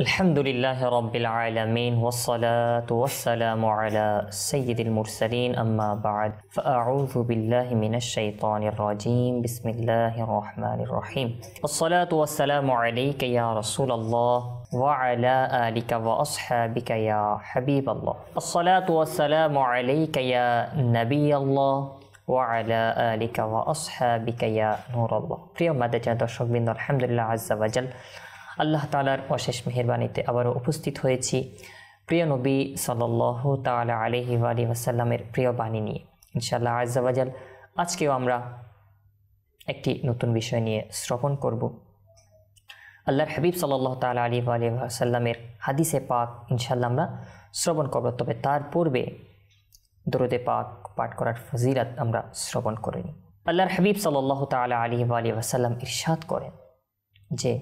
الحمد لله رب العالمين والصلاة والسلام على سيد المرسلين أما بعد فأعوذ بالله من الشيطان الرجيم بسم الله الرحمن الرحيم الصلاة والسلام عليك يا رسول الله وعلى آلك وأصحابك يا حبيب الله الصلاة والسلام عليك يا نبي الله وعلى آلك وأصحابك يا نور الله প্রিয় মাদাজান الحمد لله عز وجل আল্লাহ তালার অশেষ মেহরবানিতে আবারও উপস্থিত হয়েছি প্রিয় নবী সাল্লাহ তালা আলহি আলী আসাল্লামের প্রিয় বাণী নিয়ে ইনশাল্লাহ আজাবাজাল আজকেও আমরা একটি নতুন বিষয় নিয়ে শ্রবণ করব আল্লাহর হাবিব সাল্লাহ তাল আলী আলী আসাল্লামের হাদিসে পাক ইনশাল্লাহ আমরা শ্রবণ করব তবে তার পূর্বে দরদে পাক পাঠ করার ফজিরাত আমরা শ্রবণ করিনি আল্লাহর হাবিব সাল্লাহ তালা আলী আলী আসাল্লাম ইরশাদ করেন যে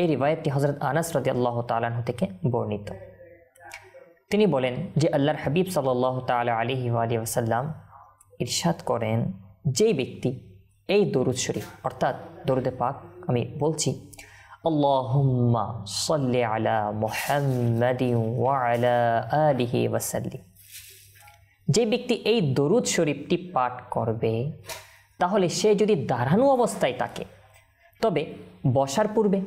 এই রিবায়তটি হজরত আনাস রদি আল্লাহ তালাহ থেকে বর্ণিত তিনি বলেন যে আল্লাহর হাবিব সাল্লাহ তালা আলহি আলী ওসাল্লাম ইরশাদ করেন যেই ব্যক্তি এই দরুদ শরীফ অর্থাৎ দরুদে পাক আমি বলছি ওয়াসাল্লি যে ব্যক্তি এই দরুদ শরীফটি পাঠ করবে তাহলে সে যদি দাঁড়ানো অবস্থায় থাকে তবে বসার পূর্বে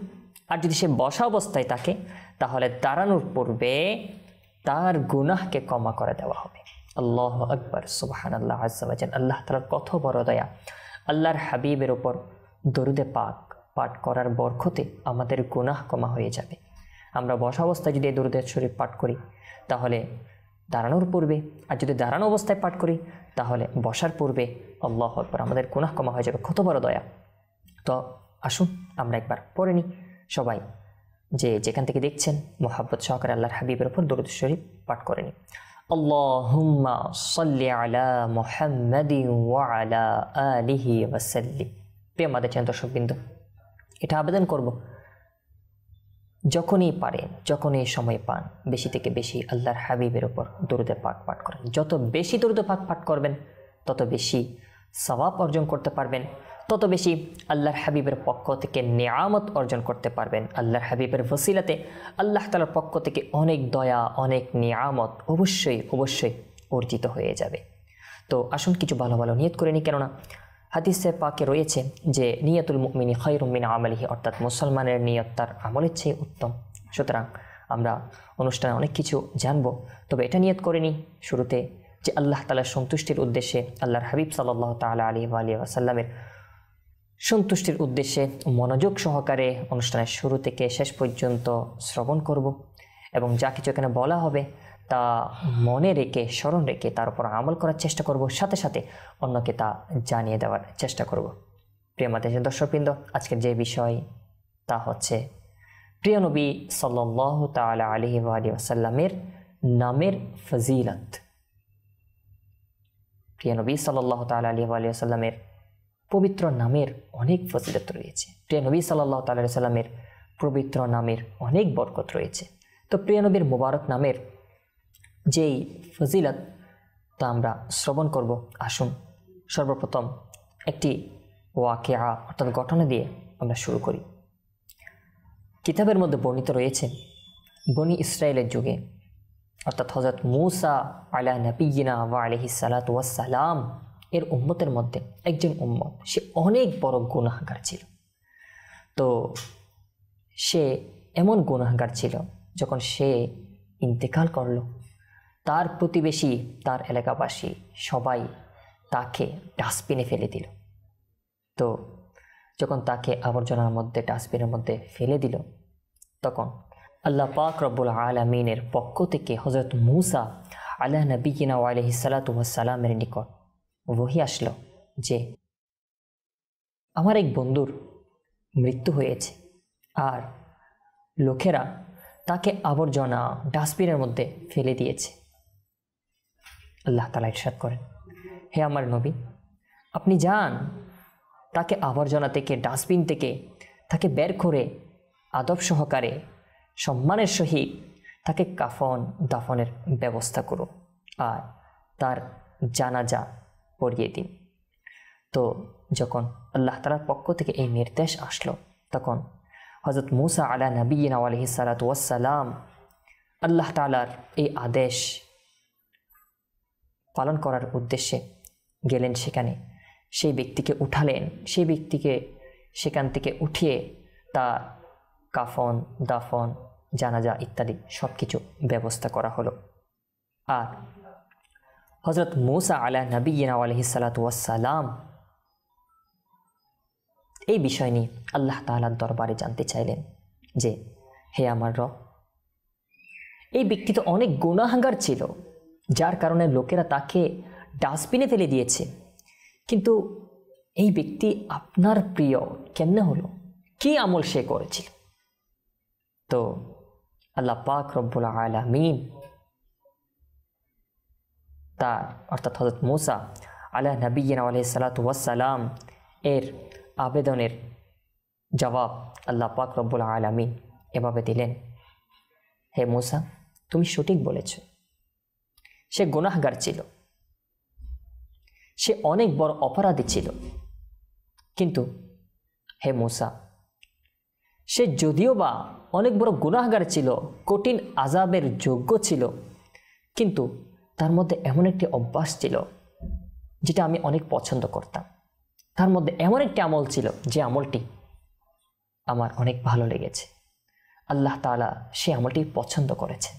আর যদি সে বসা অবস্থায় থাকে তাহলে দাঁড়ানোর পূর্বে তার গুনাহকে কমা করে দেওয়া হবে আল্লাহ আকবর সুবাহান আল্লাহ আজান আল্লাহ তালার কত বড় দয়া আল্লাহর হাবিবের ওপর দরুদে পাক পাঠ করার বরখতে আমাদের গুনাহ কমা হয়ে যাবে আমরা বসা অবস্থায় যদি দরুদের শরীফ পাঠ করি তাহলে দাঁড়ানোর পূর্বে আর যদি দাঁড়ানো অবস্থায় পাঠ করি তাহলে বসার পূর্বে আল্লাহ আকবর আমাদের গুনাহ কমা হয়ে যাবে কত বড় দয়া তো আসুন আমরা একবার পড়ে নিই সবাই যে যেখান থেকে দেখছেন মোহাম্মদ সহকার আল্লাহর হাবিবের ওপর দরুদ শরীফ পাঠ করেনি ওয়া আলা আলিহি আমাদের চেন দর্শকবৃন্দ এটা আবেদন করব যখনই পারেন যখনই সময় পান বেশি থেকে বেশি আল্লাহর হাবিবের ওপর দরুদে পাক পাঠ করেন যত বেশি দরুদে পাক পাঠ করবেন তত বেশি সবাব অর্জন করতে পারবেন তত বেশি আল্লাহর হাবিবের পক্ষ থেকে নেয়ামত অর্জন করতে পারবেন আল্লাহর হাবিবের ভসিলাতে আল্লাহ তালার পক্ষ থেকে অনেক দয়া অনেক নেয়ামত অবশ্যই অবশ্যই অর্জিত হয়ে যাবে তো আসুন কিছু ভালো ভালো নিয়ত করে নি কেননা হাদিসে পাকে রয়েছে যে নিয়তুল মুমিনি খৈরুমিন আমলিহি অর্থাৎ মুসলমানের নিয়ত তার আমলের চেয়ে উত্তম সুতরাং আমরা অনুষ্ঠানে অনেক কিছু জানব তবে এটা নিয়ত করে নিই শুরুতে যে আল্লাহ তালার সন্তুষ্টির উদ্দেশ্যে আল্লাহর হাবিব সাল্লাহ তাল আলী আলিয়া সাল্লামের সন্তুষ্টির উদ্দেশ্যে মনোযোগ সহকারে অনুষ্ঠানের শুরু থেকে শেষ পর্যন্ত শ্রবণ করব এবং যা কিছু এখানে বলা হবে তা মনে রেখে স্মরণ রেখে তার উপর আমল করার চেষ্টা করব সাথে সাথে অন্যকে তা জানিয়ে দেওয়ার চেষ্টা করব প্রিয় মাতে দর্শকবৃন্দ আজকের যে বিষয় তা হচ্ছে প্রিয় নবী সাল্লাহ তালা আলহি আলী আসাল্লামের নামের ফজিলত প্রিয় নবী সাল্লাহ তালা আলহি আলী আসাল্লামের পবিত্র নামের অনেক ফজিলত রয়েছে প্রিয় নবী সাল্লাহ তাল্লাহ সাল্লামের পবিত্র নামের অনেক বরকত রয়েছে তো প্রিয় নবীর মোবারক নামের যেই ফজিলত তা আমরা শ্রবণ করব আসুন সর্বপ্রথম একটি ওয়াকিয়া অর্থাৎ ঘটনা দিয়ে আমরা শুরু করি কিতাবের মধ্যে বর্ণিত রয়েছে বনি ইসরায়েলের যুগে অর্থাৎ হজরত মুসা আলা নবীনা ওয়া আলহিস সালাত ওয়াসালাম এর উম্মতের মধ্যে একজন উম্মত সে অনেক বড় গুণাহার ছিল তো সে এমন গুণাহার ছিল যখন সে ইন্তেকাল করল তার প্রতিবেশী তার এলাকাবাসী সবাই তাকে ডাস্টবিনে ফেলে দিল তো যখন তাকে আবর্জনার মধ্যে ডাস্টবিনের মধ্যে ফেলে দিল তখন আল্লাহ পাক রব্বুল আলমিনের পক্ষ থেকে হজরত মুসা আল্লাহ নবীনা আলহি সালামের নিকট ওহি আসলো যে আমার এক বন্ধুর মৃত্যু হয়েছে আর লোকেরা তাকে আবর্জনা ডাস্টবিনের মধ্যে ফেলে দিয়েছে আল্লাহ তালা ইরশাদ করেন হে আমার নবী আপনি যান তাকে আবর্জনা থেকে ডাস্টবিন থেকে তাকে বের করে আদব সহকারে সম্মানের সহিত তাকে কাফন দাফনের ব্যবস্থা করুন আর তার জানাজা পড়িয়ে দিন তো যখন আল্লাহ তালার পক্ষ থেকে এই নির্দেশ আসলো তখন হজরত মুসা আলা নবীন আলহি সালাত ওয়াসালাম আল্লাহ তালার এই আদেশ পালন করার উদ্দেশ্যে গেলেন সেখানে সেই ব্যক্তিকে উঠালেন সেই ব্যক্তিকে সেখান থেকে উঠিয়ে তার কাফন দাফন জানাজা ইত্যাদি সব কিছু ব্যবস্থা করা হলো আর হজরত মৌসা আলা নবীনা আলহি সালাতাম এই বিষয় নিয়ে আল্লাহ তালার দরবারে জানতে চাইলেন যে হে আমার র এই ব্যক্তি তো অনেক গুণাহাঙ্গার ছিল যার কারণে লোকেরা তাকে ডাস্টবিনে ফেলে দিয়েছে কিন্তু এই ব্যক্তি আপনার প্রিয় কেমনে হলো কি আমল সে করেছিল তো আল্লাহ পাক রব্বুল আলামিন তার অর্থাৎ হজরত মুসা আল্লাহ নবীন আলহিসাল্লাত ওয়াসালাম এর আবেদনের জবাব আল্লাহ পাক রব্বুল আলমী এভাবে দিলেন হে মুসা তুমি সঠিক বলেছ সে গুনাহগার ছিল সে অনেক বড় অপরাধী ছিল কিন্তু হে মুসা সে যদিও বা অনেক বড় গুনাহগার ছিল কঠিন আজাবের যোগ্য ছিল কিন্তু তার মধ্যে এমন একটি অভ্যাস ছিল যেটা আমি অনেক পছন্দ করতাম তার মধ্যে এমন একটি আমল ছিল যে আমলটি আমার অনেক ভালো লেগেছে আল্লাহ তালা সে আমলটি পছন্দ করেছে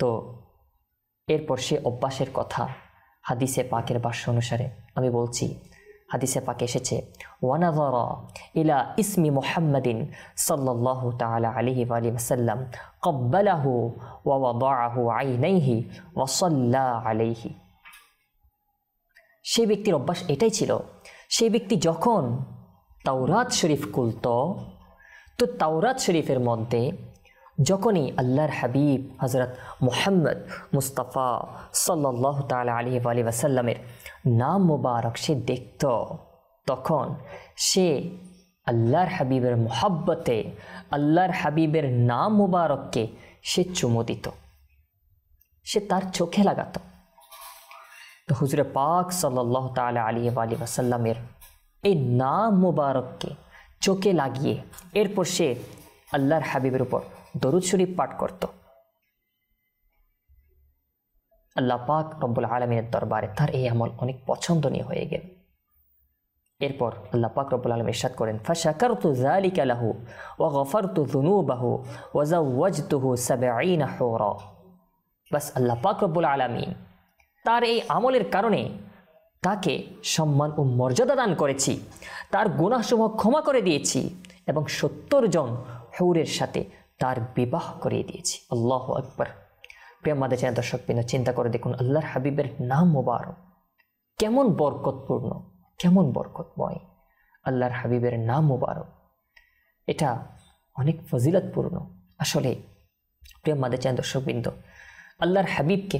তো এরপর সে অভ্যাসের কথা হাদিসে পাকের বাস্য অনুসারে আমি বলছি হাদিসে পাকে এসেছে ওয়ানাজর ইলা ইসমি মোহাম্মদিন সাল্লাহ তালা আলহি আলিমসাল্লাম কব্বালাহু ওয়াবাহু নাইহি ওয়াসাল্লা আলাইহি সেই ব্যক্তির অভ্যাস এটাই ছিল সেই ব্যক্তি যখন তাওরাত শরীফ খুলত তো তাওরাত শরীফের মধ্যে যখনই আল্লাহর হাবিব হজরত মোহাম্মদ মুস্তফা সাল্লাহ তালা আলী আলী ওয়াসাল্লামের নাম মোবারক সে দেখত তখন সে আল্লাহর হাবিবের মোহাব্বতে আল্লাহর হাবিবের নাম মোবারককে সে চুমু দিত সে তার চোখে লাগাত তো হুজরে পাক সাল্লাহ তালা আলী আলী ওয়াসাল্লামের এই নাম মোবারককে চোখে লাগিয়ে এরপর সে আল্লাহর হাবিবের উপর দরুদ শরীফ পাঠ করত আল্লাহ পাক রব্বুল আলমিনের দরবারে তার এই আমল অনেক পছন্দনীয় হয়ে গেল এরপর আল্লাহ পাক রব্বুল আলম ইরশাদ করেন ফাশাকারতু যালিকা লাহু জুনু বাহু যুনুবাহু ওয়া যাওয়াজতুহু 70 হুরা বাস আল্লাহ পাক রব্বুল আলমিন তার এই আমলের কারণে তাকে সম্মান ও মর্যাদা দান করেছি তার গুণাসমূহ ক্ষমা করে দিয়েছি এবং সত্তর জন হৌরের সাথে তার বিবাহ করিয়ে দিয়েছি আল্লাহ আকবর প্রিয় আমাদের চেনা দর্শক বিন্দু চিন্তা করে দেখুন আল্লাহর হাবিবের নাম মোবারক কেমন বরকতপূর্ণ কেমন বরকতময় আল্লাহর হাবিবের নাম মোবারক এটা অনেক ফজিলতপূর্ণ আসলে প্রিয় আমাদের চেনা বিন্দু আল্লাহর হাবিবকে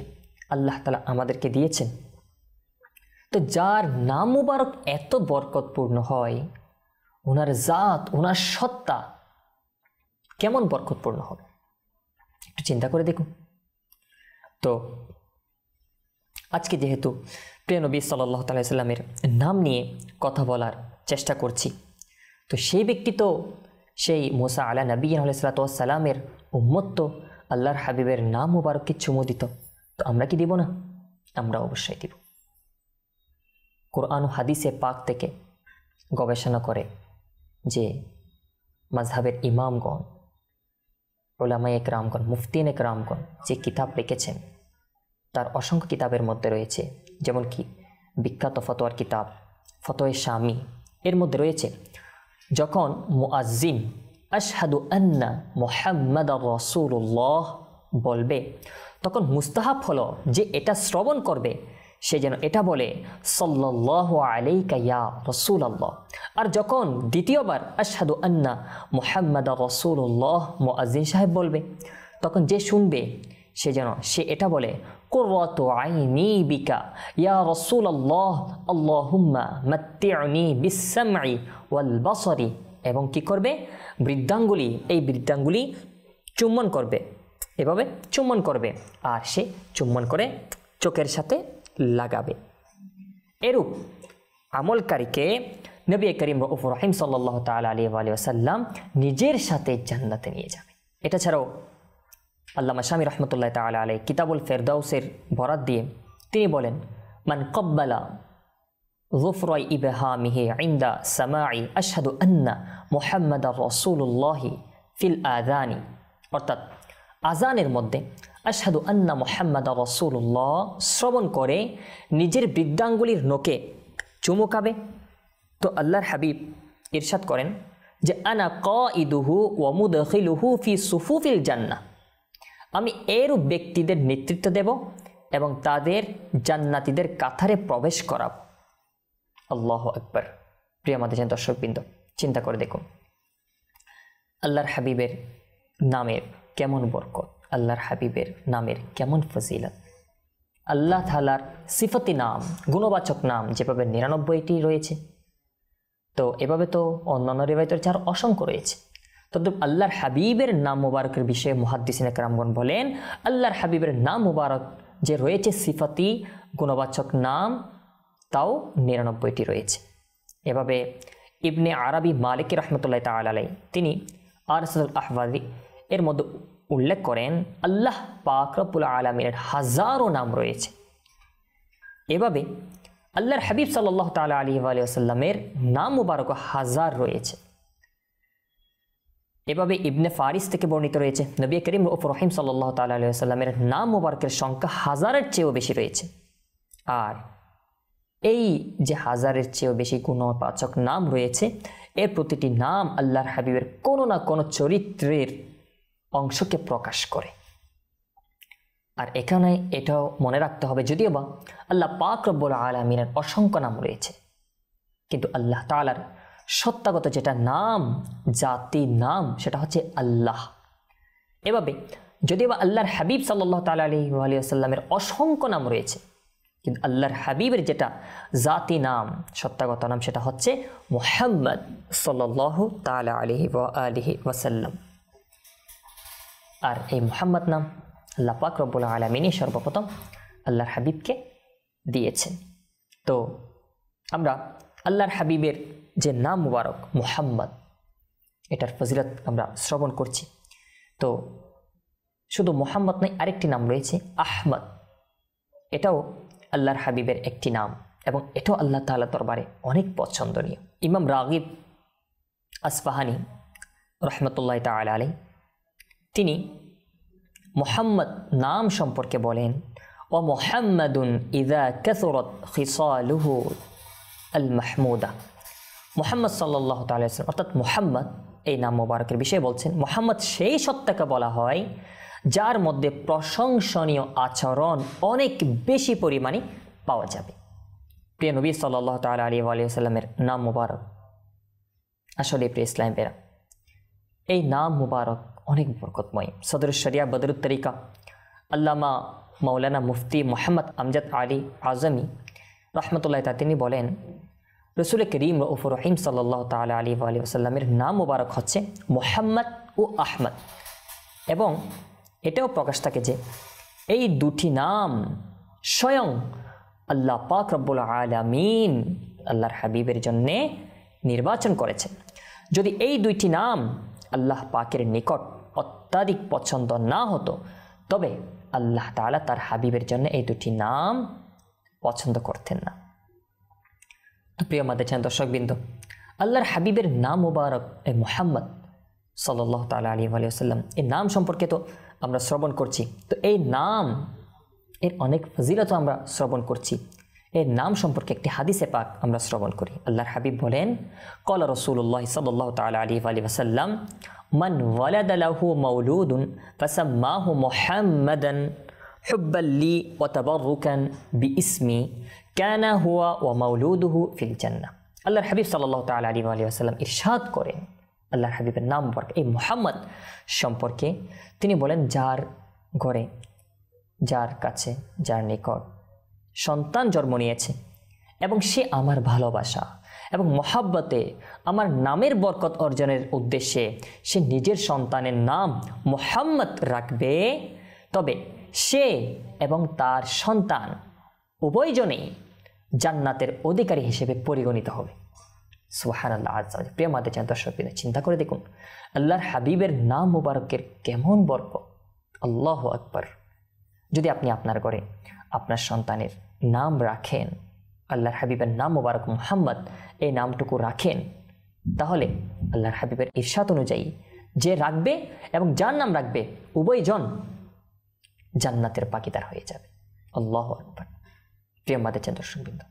আল্লাহ তালা আমাদেরকে দিয়েছেন তো যার নাম মুবারক এত বরকতপূর্ণ হয় ওনার জাত ওনার সত্তা কেমন বরকতপূর্ণ হবে একটু চিন্তা করে দেখুন তো আজকে যেহেতু প্রিয় নবী সাল্লাহ তালাইসাল্লামের নাম নিয়ে কথা বলার চেষ্টা করছি তো সেই ব্যক্তি তো সেই মোসা আলা নবী আলাইসালাতামের উম্মত তো আল্লাহর হাবিবের নাম মুবারককে চুমু দিত তো আমরা কি দিব না আমরা অবশ্যই দিব কোরআন হাদিসে পাক থেকে গবেষণা করে যে মাঝহাবের ইমামগণ ওলামায় একরামগণ মুফতিন একরামগণ যে কিতাব লিখেছেন তার অসংখ্য কিতাবের মধ্যে রয়েছে যেমন কি বিখ্যাত ফতোয়ার কিতাব ফতোয়ে স্বামী এর মধ্যে রয়েছে যখন মুআজিম আশহাদু আন্না মোহাম্মদ রসুল্লাহ বলবে তখন মুস্তাহাব হলো যে এটা শ্রবণ করবে সে যেন এটা বলে সল্লাহ আলাইকা রসুল রসুলাল্লাহ আর যখন দ্বিতীয়বার আশাদু আন্না মোহাম্মদ রসুল্লাহ মোয়াজিন সাহেব বলবে তখন যে শুনবে সে যেন সে এটা বলে বিকা ইয়া রসুল ওয়াল এবং কি করবে বৃদ্ধাঙ্গুলি এই বৃদ্ধাঙ্গুলি চুম্বন করবে এভাবে চুম্বন করবে আর সে চুম্বন করে চোখের সাথে লাগাবে এরূপ আমলকারীকে নবী করিম রউফ রহিম সাল্লাহ তাল আলী আলিয়াসাল্লাম নিজের সাথে জান্নাতে নিয়ে যাবে এটা ছাড়াও আল্লামা স্বামী রহমতুল্লাহ তাল আলাই কিতাবুল ফেরদাউসের বরাত দিয়ে তিনি বলেন মান কব্বালা জুফরয় ইবেহা মিহে ইন্দা সামাই আশহাদু আন্না মোহাম্মদ রসুল্লাহি ফিল আজানি অর্থাৎ আজানের মধ্যে আশাদু আন্না মোহাম্মদ রসুল্লাহ শ্রবণ করে নিজের বৃদ্ধাঙ্গুলির নোকে চুমুকাবে তো আল্লাহর হাবিব ইরশাদ করেন যে আনা ক ইদুহু ওমুদিলুহু ফি সুফুফিল জান্না আমি এরূপ ব্যক্তিদের নেতৃত্ব দেব এবং তাদের জান্নাতিদের কাথারে প্রবেশ করাব আল্লাহ আকবর প্রিয় আমাদের দর্শকবৃন্দ চিন্তা করে দেখুন আল্লাহর হাবিবের নামের কেমন বরকত আল্লাহর হাবিবের নামের কেমন ফজিলত আল্লাহ তালার সিফতি নাম গুণবাচক নাম যেভাবে নিরানব্বইটি রয়েছে তো এভাবে তো অন্যান্য রেবায়তের চার অসংখ্য রয়েছে তদ্রুপ আল্লাহর হাবিবের নাম মুবারকের বিষয়ে মহাদ্দিসিন একরামগণ বলেন আল্লাহর হাবিবের নাম মুবারক যে রয়েছে সিফাতি গুণবাচক নাম তাও নিরানব্বইটি রয়েছে এভাবে ইবনে আরবি মালিক রহমতুল্লাহ তালাই তিনি আরসুল আহবাদি এর মধ্যে উল্লেখ করেন আল্লাহ পাকরবুল আলমিনের হাজারো নাম রয়েছে এভাবে আল্লাহর হাবিব সাল্লাহ তালা আলী আলিয়াসাল্লামের নাম মুবারক হাজার রয়েছে এভাবে ইবনে ফারিস থেকে বর্ণিত রয়েছে নবী করিম ওফ রহিম সাল্লাহ তালা আলিয়াসাল্লামের নাম মুবারকের সংখ্যা হাজারের চেয়েও বেশি রয়েছে আর এই যে হাজারের চেয়েও বেশি গুণবাচক নাম রয়েছে এর প্রতিটি নাম আল্লাহর হাবিবের কোনো না কোনো চরিত্রের অংশকে প্রকাশ করে আর এখানে এটাও মনে রাখতে হবে যদিও বা আল্লাহ পাক রব্বুল আলমিনের অসংখ্য নাম রয়েছে কিন্তু আল্লাহ তালার সত্যাগত যেটা নাম জাতি নাম সেটা হচ্ছে আল্লাহ এভাবে যদিও বা আল্লাহর হাবিব সাল্লাহ তালা আলি আলিয়াল্লামের অসংখ্য নাম রয়েছে কিন্তু আল্লাহর হাবিবের যেটা জাতি নাম সত্যাগত নাম সেটা হচ্ছে মোহাম্মদ সাল্লাহ তালা আলিহি আলিহি ওয়াসাল্লাম আর এই মোহাম্মদ নাম আল্লাহ পাক রব্বুল আলমিনই সর্বপ্রথম আল্লাহর হাবিবকে দিয়েছেন তো আমরা আল্লাহর হাবিবের যে নাম মুবারক মুহাম্মদ এটার ফজিলত আমরা শ্রবণ করছি তো শুধু মোহাম্মদ নয় আরেকটি নাম রয়েছে আহমদ এটাও আল্লাহর হাবিবের একটি নাম এবং এটাও আল্লাহ তাল্লা দরবারে অনেক পছন্দনীয় ইমাম রাগিব আসফাহানি রহমতুল্লাহ তাল আলী তিনি মোহাম্মদ নাম সম্পর্কে বলেন ও মোহাম্মদুন ইদা কেসরত খিসালুহু আল মাহমুদা মোহাম্মদ সাল্লাহ তাল্লাম অর্থাৎ মোহাম্মদ এই নাম মোবারকের বিষয়ে বলছেন মোহাম্মদ সেই সত্যাকে বলা হয় যার মধ্যে প্রশংসনীয় আচরণ অনেক বেশি পরিমাণে পাওয়া যাবে প্রিয় নবী সাল্লাহ তাল আলী আলিয়াল্লামের নাম মুবারক আসলে প্রিয় ইসলাম এই নাম মুবারক অনেক বরকতময় সদর শরিয়া বদরুত তরিকা আল্লামা মৌলানা মুফতি মোহাম্মদ আমজাদ আলী আজমি রহমতুল্লাহ তা তিনি বলেন রসুল করিম রফুর রহিম সাল্লাহ তালা আলী আলিয়াসাল্লামের নাম মোবারক হচ্ছে মোহাম্মদ ও আহমদ এবং এটাও প্রকাশ থাকে যে এই দুটি নাম স্বয়ং আল্লাহ পাক রব্বুল আলামিন আল্লাহর হাবিবের জন্যে নির্বাচন করেছেন যদি এই দুইটি নাম আল্লাহ পাকের নিকট অত্যাধিক পছন্দ না হতো তবে আল্লাহ তালা তার হাবিবের জন্য এই দুটি নাম পছন্দ করতেন না তো প্রিয় আমাদের চান দর্শকবৃন্দ আল্লাহর হাবিবের নাম মুবারক এ মোহাম্মদ সাল্লাহ তাল আলী আলিয়াল্লাম এই নাম সম্পর্কে তো আমরা শ্রবণ করছি তো এই নাম এর অনেক ফজিলত আমরা শ্রবণ করছি এর নাম সম্পর্কে একটি হাদিসে পাক আমরা শ্রবণ করি আল্লাহর হাবিব বলেন কলা রসুল্লাহ সাল্লাহ তাল আলী আলী ওসাল্লাম মান ওয়ালাদালাহু মৌলুদুন মাহু মোহাম্মদন হুব্বাল্লি ওয়াতাবারুকান বি ইসমি কানা হুয়া ওয়া মৌলুদুহু ফিল জান্না আল্লাহর হাবিব সাল্লাহ তাল আলী আলী আসাল্লাম ইরশাদ করেন আল্লাহর হাবিবের নাম এই মোহাম্মদ সম্পর্কে তিনি বলেন যার ঘরে যার কাছে যার নিকট সন্তান জন্ম নিয়েছে এবং সে আমার ভালোবাসা এবং মহাব্বতে আমার নামের বরকত অর্জনের উদ্দেশ্যে সে নিজের সন্তানের নাম মোহাম্মদ রাখবে তবে সে এবং তার সন্তান উভয়জনে জান্নাতের অধিকারী হিসেবে পরিগণিত হবে সোহান আল্লাহ আজ প্রিয় মাদের চান দর্শক চিন্তা করে দেখুন আল্লাহর হাবিবের নাম মুবারকের কেমন বরকত আল্লাহ আকবর যদি আপনি আপনার করে আপনার সন্তানের নাম রাখেন আল্লাহর হাবিবের নাম মোবারক মুহাম্মদ এই নামটুকু রাখেন তাহলে আল্লাহর হাবিবের ইরশাদ অনুযায়ী যে রাখবে এবং যার নাম রাখবে উভয়জন জান্নাতের পাকিদার হয়ে যাবে আল্লাহ আকবর প্রিয় মাদের চান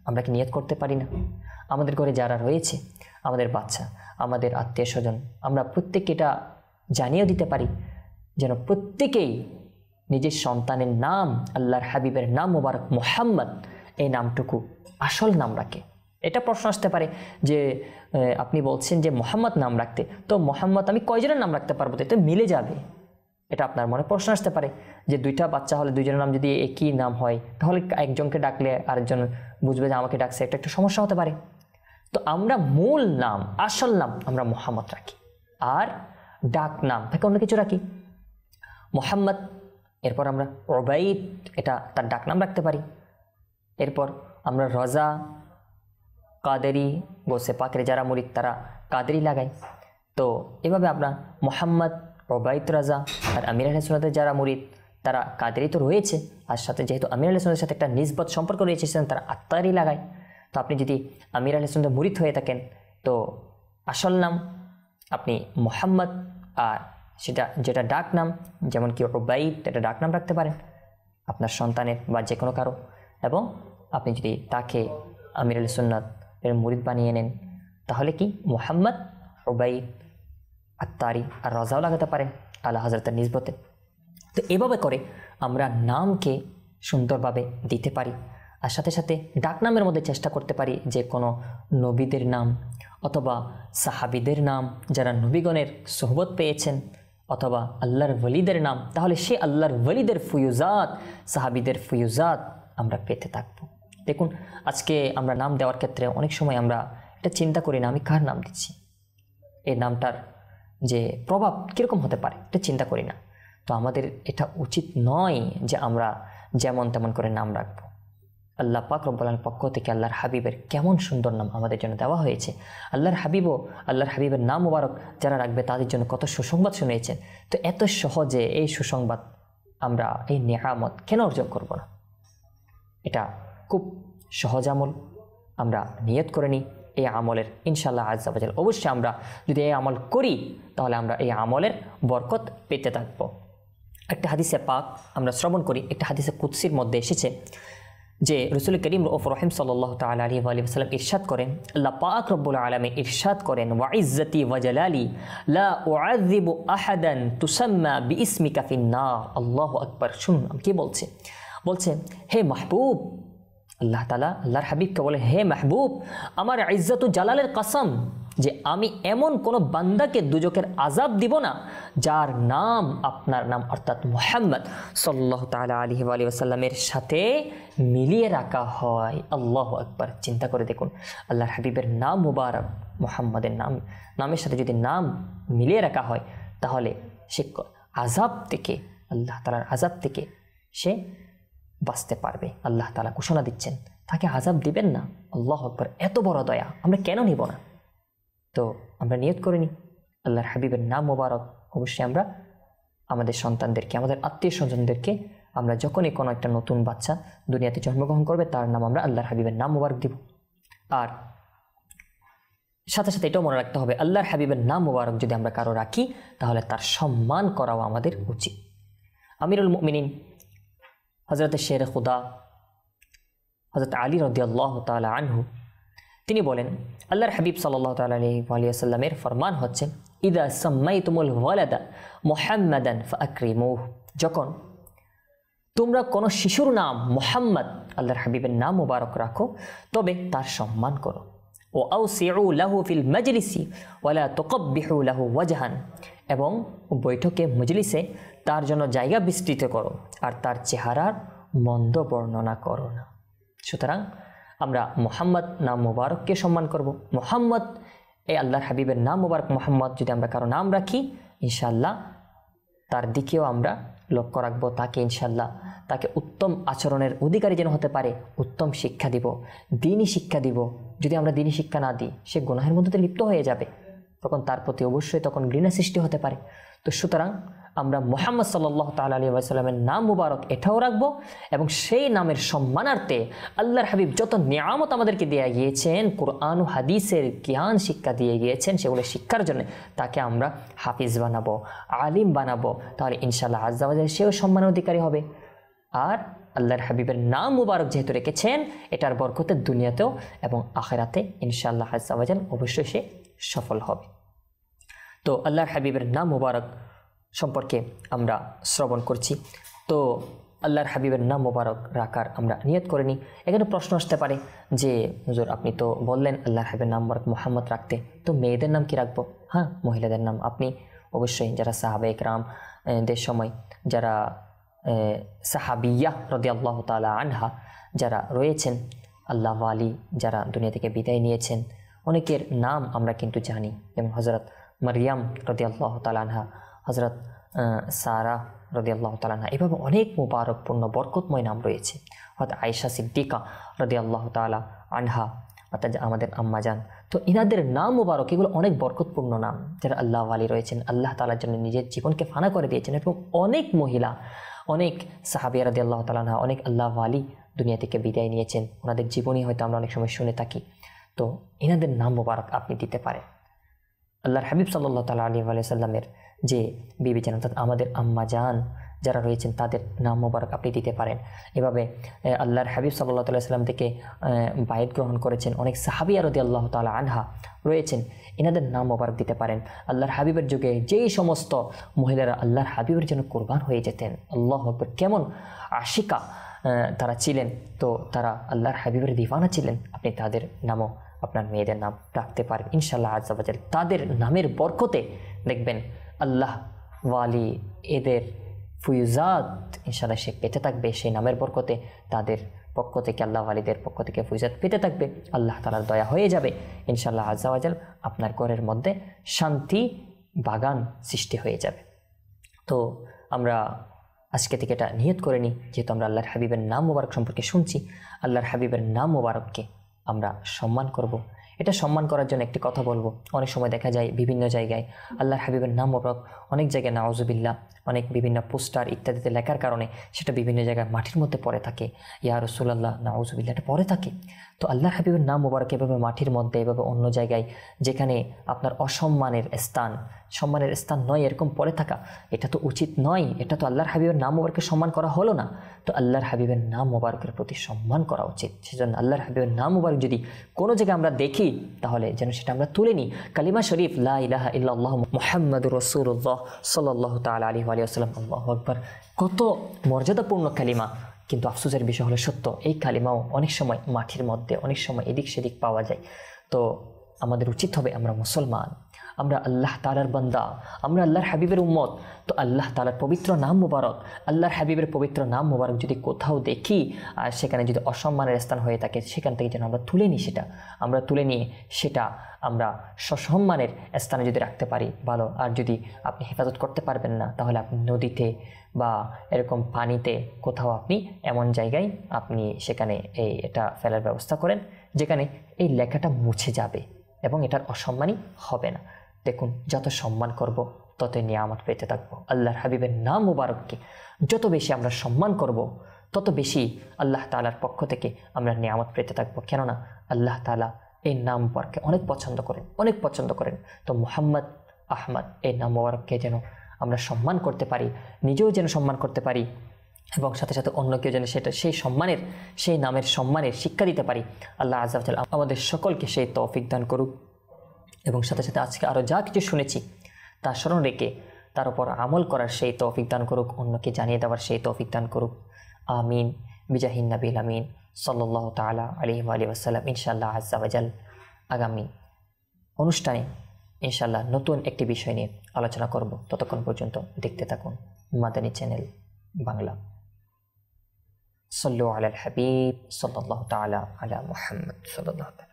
আমরা কি নিয়ত করতে পারি না আমাদের ঘরে যারা রয়েছে আমাদের বাচ্চা আমাদের আত্মীয় স্বজন আমরা প্রত্যেককে এটা জানিয়েও দিতে পারি যেন প্রত্যেকেই নিজের সন্তানের নাম আল্লাহর হাবিবের নাম মোবারক মোহাম্মদ এই নামটুকু আসল নাম রাখে এটা প্রশ্ন আসতে পারে যে আপনি বলছেন যে মোহাম্মদ নাম রাখতে তো মোহাম্মদ আমি কয়জনের নাম রাখতে পারবো তো মিলে যাবে এটা আপনার মনে প্রশ্ন আসতে পারে যে দুইটা বাচ্চা হলে দুইজনের নাম যদি একই নাম হয় তাহলে একজনকে ডাকলে আরেকজন বুঝবে যে আমাকে ডাকছে একটা একটা সমস্যা হতে পারে তো আমরা মূল নাম আসল নাম আমরা মোহাম্মদ রাখি আর ডাক নাম তাকে অন্য কিছু রাখি মোহাম্মদ এরপর আমরা ওবাইদ এটা তার ডাকনাম রাখতে পারি এরপর আমরা রজা কাদেরি গোসে পাকরে যারা মুরিদ তারা কাদেরি লাগাই তো এভাবে আমরা মোহাম্মদ ওবায়দ রাজা আর আমির সোনাদের যারা মুরিদ তারা কাদেরি তো রয়েছে আর সাথে যেহেতু আমির সোনাদের সাথে একটা নিজবত সম্পর্ক রয়েছে সেখানে তারা আত্মারি লাগায় তো আপনি যদি আমির সোনাদের মুরিদ হয়ে থাকেন তো আসল নাম আপনি মোহাম্মদ আর সেটা যেটা ডাক নাম যেমন কি ওবাইদ এটা ডাক নাম রাখতে পারেন আপনার সন্তানের বা যে কোনো কারো এবং আপনি যদি তাকে আমিরুল সুন্নাত এর মুরিদ বানিয়ে নেন তাহলে কি মোহাম্মদ ওবাইদ আত্মারি আর রজাও লাগাতে পারেন আল্লাহ হাজরতের নিজবতে তো এভাবে করে আমরা নামকে সুন্দরভাবে দিতে পারি আর সাথে সাথে ডাকনামের মধ্যে চেষ্টা করতে পারি যে কোনো নবীদের নাম অথবা সাহাবিদের নাম যারা নবীগণের সোহবত পেয়েছেন অথবা আল্লাহর ওলিদের নাম তাহলে সে আল্লাহর ওলিদের ফুয়ুজাত সাহাবিদের ফুয়ুজাত আমরা পেতে থাকব দেখুন আজকে আমরা নাম দেওয়ার ক্ষেত্রে অনেক সময় আমরা এটা চিন্তা করি না আমি কার নাম দিচ্ছি এই নামটার যে প্রভাব কীরকম হতে পারে এটা চিন্তা করি না তো আমাদের এটা উচিত নয় যে আমরা যেমন তেমন করে নাম রাখবো আল্লাহ পাক রব্বালার পক্ষ থেকে আল্লাহর হাবিবের কেমন সুন্দর নাম আমাদের জন্য দেওয়া হয়েছে আল্লাহর হাবিবও আল্লাহর হাবিবের নাম মুবারক যারা রাখবে তাদের জন্য কত সুসংবাদ শুনিয়েছেন তো এত সহজে এই সুসংবাদ আমরা এই নেহামত কেন অর্জন করব না এটা খুব সহজ আমল আমরা নিয়ত করে নিই এই আমলের ইনশাল্লাহ আজাবাজাল অবশ্যই আমরা যদি এই আমল করি তাহলে আমরা এই আমলের বরকত পেতে থাকব একটা হাদিসে পাক আমরা শ্রবণ করি একটা হাদিসে কুৎসির মধ্যে এসেছে جے رسول کریم الفرحم صلی اللہ تعالی وسلم عرشت کرین اللہ پاک رب العلم عرشت کرین و عزتی وجل اللہ اکبر چن کی بولتے محبوب আল্লাহ তালা আল্লাহর হাবিবকে বলে হে মাহবুব আমার ইজ্জাত জালালের কাসম যে আমি এমন কোনো বান্দাকে দুজকের আজাব দিব না যার নাম আপনার নাম অর্থাৎ মোহাম্মদ সাল্লাহ তালা আলহি আলী আসাল্লামের সাথে মিলিয়ে রাখা হয় আল্লাহ একবার চিন্তা করে দেখুন আল্লাহর হাবিবের নাম মুবারক মোহাম্মদের নাম নামের সাথে যদি নাম মিলিয়ে রাখা হয় তাহলে সে আজাব থেকে আল্লাহ তালার আজাব থেকে সে বাঁচতে পারবে আল্লাহ তালা ঘোষণা দিচ্ছেন তাকে আজাব দিবেন না আল্লাহ আকবর এত বড় দয়া আমরা কেন নিব না তো আমরা নিয়ত করে নিই আল্লাহর হাবিবের নাম মোবারক অবশ্যই আমরা আমাদের সন্তানদেরকে আমাদের আত্মীয় স্বজনদেরকে আমরা যখনই কোনো একটা নতুন বাচ্চা দুনিয়াতে জন্মগ্রহণ করবে তার নাম আমরা আল্লাহর হাবিবের নাম মোবারক দিব আর সাথে সাথে এটাও মনে রাখতে হবে আল্লাহর হাবিবের নাম মোবারক যদি আমরা কারো রাখি তাহলে তার সম্মান করাও আমাদের উচিত আমিরুল মিনিন হজরত শের খুদা হজরত আলী রদিয়াল্লাহ তালা আনহু তিনি বলেন আল্লাহর হাবিব সাল্লাহ তাল্লাহসাল্লামের ফরমান হচ্ছে ইদা সাম্মাই তুমুল ওয়ালাদা মোহাম্মদান ফাকরিমুহ যখন তোমরা কোনো শিশুর নাম মোহাম্মদ আল্লাহর হাবিবের নাম মুবারক রাখো তবে তার সম্মান করো ও আউসিউ লাহু ফিল মজলিসি ওয়ালা তোকব্বিহু লাহু ওয়াজহান এবং বৈঠকে মজলিসে তার জন্য জায়গা বিস্তৃত করো আর তার চেহারার মন্দ বর্ণনা করো না সুতরাং আমরা মোহাম্মদ নাম মুবারককে সম্মান করব মোহাম্মদ এই আল্লাহর হাবিবের নাম মুবারক মোহাম্মদ যদি আমরা কারো নাম রাখি ইনশাল্লাহ তার দিকেও আমরা লক্ষ্য রাখবো তাকে ইনশাল্লাহ তাকে উত্তম আচরণের অধিকারী যেন হতে পারে উত্তম শিক্ষা দিব দিনই শিক্ষা দিব যদি আমরা দিনই শিক্ষা না দিই সে গুনাহের মধ্যে লিপ্ত হয়ে যাবে তখন তার প্রতি অবশ্যই তখন ঘৃণা সৃষ্টি হতে পারে তো সুতরাং আমরা মোহাম্মদ সাল্লাহ তাল আলী আসাল্লামের নাম মুবারক এটাও রাখবো এবং সেই নামের সম্মানার্থে আল্লাহর হাবিব যত নিয়ামত আমাদেরকে দেয়া গিয়েছেন কোরআন হাদিসের জ্ঞান শিক্ষা দিয়ে গিয়েছেন সেগুলো শিক্ষার জন্য তাকে আমরা হাফিজ বানাবো আলিম বানাবো তাহলে ইনশাল্লাহ আজাবাজের সেও সম্মান অধিকারী হবে আর আল্লাহর হাবিবের নাম মুবারক যেহেতু রেখেছেন এটার বরকতে দুনিয়াতেও এবং আখেরাতে ইনশাআল্লাহ আজাল অবশ্যই সে সফল হবে তো আল্লাহর হাবিবের নাম মুবারক সম্পর্কে আমরা শ্রবণ করছি তো আল্লাহর হাবিবের নাম মোবারক রাখার আমরা নিয়ত করে নিই এখানে প্রশ্ন আসতে পারে যে হুজুর আপনি তো বললেন আল্লাহর হাবিবের নাম মোবারক মোহাম্মদ রাখতে তো মেয়েদের নাম কি রাখবো হ্যাঁ মহিলাদের নাম আপনি অবশ্যই যারা সাহাবে একরাম দের সময় যারা সাহাবিয়া রদি আল্লাহ তালা আনহা যারা রয়েছেন আল্লাহ আলী যারা দুনিয়া থেকে বিদায় নিয়েছেন অনেকের নাম আমরা কিন্তু জানি যেমন হজরত মারিয়াম রদি আল্লাহ তালা আনহা হজরত সারা রদিয়াল্লাহ তালা এভাবে অনেক মুবারকপূর্ণ বরকতময় নাম রয়েছে অর্থাৎ আয়েশা সিদ্দিকা রদিয়াল্লাহ তালা আনহা অর্থাৎ আমাদের আম্মাজান তো ইনাদের নাম মুবারক এগুলো অনেক বরকতপূর্ণ নাম যারা আল্লাহ আলী রয়েছেন আল্লাহ তালার জন্য নিজের জীবনকে ফানা করে দিয়েছেন এবং অনেক মহিলা অনেক সাহাবিয়া রদি আল্লাহ তালানা অনেক আল্লাহ আলী দুনিয়া থেকে বিদায় নিয়েছেন ওনাদের জীবনই হয়তো আমরা অনেক সময় শুনে থাকি তো এনাদের নাম মুবারক আপনি দিতে পারেন আল্লাহর হাবিব সাল্লাহ তালা আলী আলিয়া সাল্লামের যে বিবি জান অর্থাৎ আমাদের আম্মা জান যারা রয়েছেন তাদের নাম মোবারক আপনি দিতে পারেন এভাবে আল্লাহর হাবিব সাল্লাহ সাল্লাম থেকে বায়ত গ্রহণ করেছেন অনেক সাহাবি আরদি আল্লাহ তালা আনহা রয়েছেন এনাদের নাম মোবারক দিতে পারেন আল্লাহর হাবিবের যুগে যেই সমস্ত মহিলারা আল্লাহর হাবিবের জন্য কোরবান হয়ে যেতেন আল্লাহ আকবর কেমন আশিকা তারা ছিলেন তো তারা আল্লাহর হাবিবের দিফানা ছিলেন আপনি তাদের নামও আপনার মেয়েদের নাম রাখতে পারেন ইনশাল্লাহ আজ তাদের নামের বরকতে দেখবেন আল্লাহ ওয়ালি এদের ফুইজাত ইনশাল্লাহ সে পেতে থাকবে সেই নামের বরকতে তাদের পক্ষ থেকে আল্লাহ ওয়ালিদের পক্ষ থেকে ফুইজাত পেতে থাকবে আল্লাহ তালার দয়া হয়ে যাবে ইনশাল্লাহ আজাল আপনার ঘরের মধ্যে শান্তি বাগান সৃষ্টি হয়ে যাবে তো আমরা আজকে থেকে এটা নিয়ত করে নিই যেহেতু আমরা আল্লাহর হাবিবের নাম মোবারক সম্পর্কে শুনছি আল্লাহর হাবিবের নাম মোবারককে আমরা সম্মান করব এটা সম্মান করার জন্য একটি কথা বলবো অনেক সময় দেখা যায় বিভিন্ন জায়গায় আল্লাহর হাবিবের নাম মোবারক অনেক জায়গায় নাওজবিল্লা অনেক বিভিন্ন পোস্টার ইত্যাদিতে লেখার কারণে সেটা বিভিন্ন জায়গায় মাটির মধ্যে পড়ে থাকে ইয়া রসুল্লাহ নাউজুবিল্লা এটা পড়ে থাকে তো আল্লাহ হাবিবের নাম মোবারক এভাবে মাটির মধ্যে এভাবে অন্য জায়গায় যেখানে আপনার অসম্মানের স্থান সম্মানের স্থান নয় এরকম পড়ে থাকা এটা তো উচিত নয় এটা তো আল্লাহর হাবিবের নাম মুবারককে সম্মান করা হলো না তো আল্লাহর হাবিবের নাম মোবারকের প্রতি সম্মান করা উচিত সেজন্য আল্লাহর হাবিবের নাম মোবারক যদি কোনো জায়গায় আমরা দেখি তাহলে যেন সেটা আমরা তুলে নিই কালিমা শরীফ লাহ ইলাহা মোহাম্মদ রসুল্লাহ সাল্লাহ তাল আলী আলী আল্লাহ আকবর কত মর্যাদাপূর্ণ কালিমা কিন্তু আফসোসের বিষয় হলো সত্য এই কালিমাও অনেক সময় মাঠের মধ্যে অনেক সময় এদিক সেদিক পাওয়া যায় তো আমাদের উচিত হবে আমরা মুসলমান আমরা আল্লাহ তালার বান্দা আমরা আল্লাহর হাবিবের উম্মত তো আল্লাহ তালার পবিত্র নাম মুবারক আল্লাহর হাবিবের পবিত্র নাম মুবারক যদি কোথাও দেখি আর সেখানে যদি অসম্মানের স্থান হয়ে থাকে সেখান থেকে যেন আমরা তুলে নিই সেটা আমরা তুলে নিয়ে সেটা আমরা সসম্মানের স্থানে যদি রাখতে পারি ভালো আর যদি আপনি হেফাজত করতে পারবেন না তাহলে আপনি নদীতে বা এরকম পানিতে কোথাও আপনি এমন জায়গায় আপনি সেখানে এই এটা ফেলার ব্যবস্থা করেন যেখানে এই লেখাটা মুছে যাবে এবং এটার অসম্মানই হবে না দেখুন যত সম্মান করব তত নিয়ামত পেতে থাকবো আল্লাহর হাবিবের নাম মুবারককে যত বেশি আমরা সম্মান করব তত বেশি আল্লাহ তালার পক্ষ থেকে আমরা নিয়ামত পেতে থাকবো কেননা আল্লাহ তালা এই নাম মুবারককে অনেক পছন্দ করেন অনেক পছন্দ করেন তো মোহাম্মদ আহমদ এই নাম মুবারককে যেন আমরা সম্মান করতে পারি নিজেও যেন সম্মান করতে পারি এবং সাথে সাথে অন্য কেউ যেন সেটা সেই সম্মানের সেই নামের সম্মানের শিক্ষা দিতে পারি আল্লাহ আজাল আমাদের সকলকে সেই তৌফিক দান করুক এবং সাথে সাথে আজকে আরও যা কিছু শুনেছি তা স্মরণ রেখে তার উপর আমল করার সেই তৌফিক দান করুক অন্যকে জানিয়ে দেওয়ার সেই তৌফিক দান করুক আমিন বিজাহিন নাবিল আমিন সাল্লাহ তালা আলিম আলী আসসালাম ইনশাল্লাহ আজাল আগামী অনুষ্ঠানে ইনশাল্লাহ নতুন একটি বিষয় নিয়ে আলোচনা করব ততক্ষণ পর্যন্ত দেখতে থাকুন মাদানী চ্যানেল বাংলা সল্লু আল হাবিব সাল্লাহ তালা আলা মোহাম্মদ সাল্লাহ